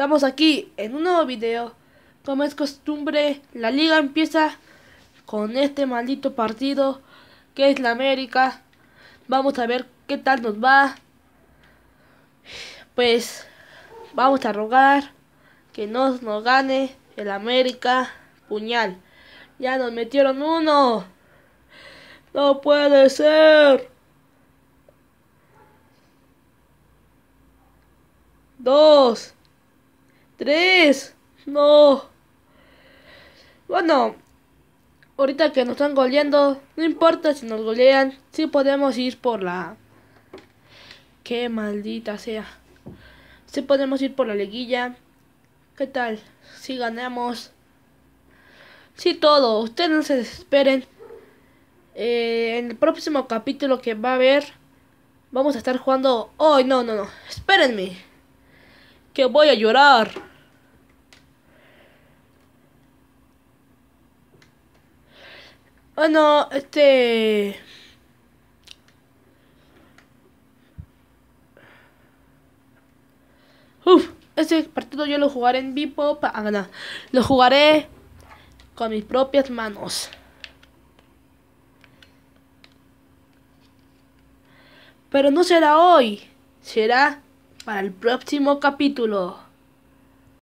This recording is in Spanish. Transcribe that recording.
Estamos aquí en un nuevo video. Como es costumbre, la liga empieza con este maldito partido que es la América. Vamos a ver qué tal nos va. Pues vamos a rogar que no nos gane el América. Puñal. Ya nos metieron uno. No puede ser. Dos. Tres. No. Bueno, ahorita que nos están goleando, no importa si nos golean, si podemos ir por la... Qué maldita sea. Si podemos ir por la liguilla. ¿Qué tal? Si ganamos. Si todo, ustedes no se desesperen. Eh, en el próximo capítulo que va a haber, vamos a estar jugando... ¡Ay, no, no, no! Espérenme. Que voy a llorar. Bueno, ah, este... Uf, este partido yo lo jugaré en vivo para ganar. Lo jugaré con mis propias manos. Pero no será hoy, será para el próximo capítulo.